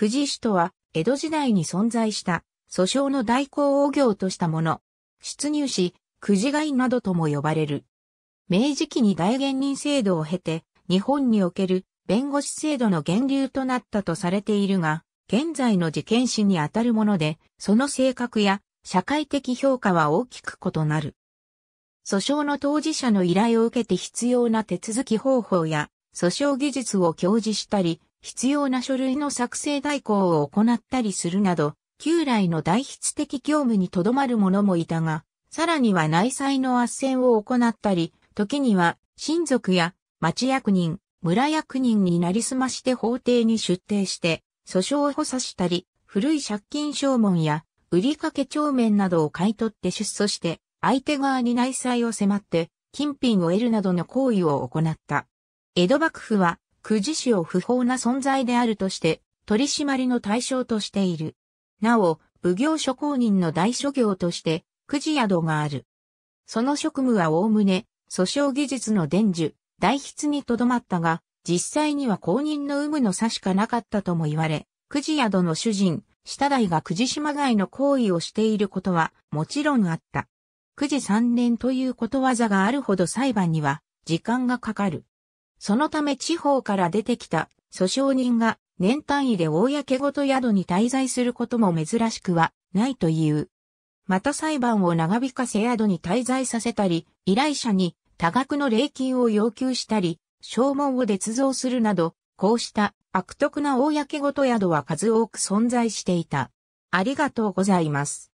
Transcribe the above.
久慈市とは、江戸時代に存在した、訴訟の代行を業としたもの。出入し、久慈街などとも呼ばれる。明治期に大元人制度を経て、日本における弁護士制度の源流となったとされているが、現在の事件史にあたるもので、その性格や社会的評価は大きく異なる。訴訟の当事者の依頼を受けて必要な手続き方法や訴訟技術を教示したり、必要な書類の作成代行を行ったりするなど、旧来の代筆的業務にとどまる者もいたが、さらには内裁の斡旋を行ったり、時には親族や町役人、村役人になりすまして法廷に出廷して、訴訟を補佐したり、古い借金証文や売掛帳面などを買い取って出訴して、相手側に内裁を迫って、金品を得るなどの行為を行った。江戸幕府は久慈市を不法な存在であるとして、取り締まりの対象としている。なお、奉行所公認の大所業として、久慈宿がある。その職務はおおむね、訴訟技術の伝授、代筆にとどまったが、実際には公認の有無の差しかなかったとも言われ、久慈宿の主人、下代が久慈島外の行為をしていることは、もちろんあった。久慈三年ということわざがあるほど裁判には、時間がかかる。そのため地方から出てきた訴訟人が年単位で公ごと宿に滞在することも珍しくはないという。また裁判を長引かせ宿に滞在させたり、依頼者に多額の礼金を要求したり、証文を捏造するなど、こうした悪徳な公ごと宿は数多く存在していた。ありがとうございます。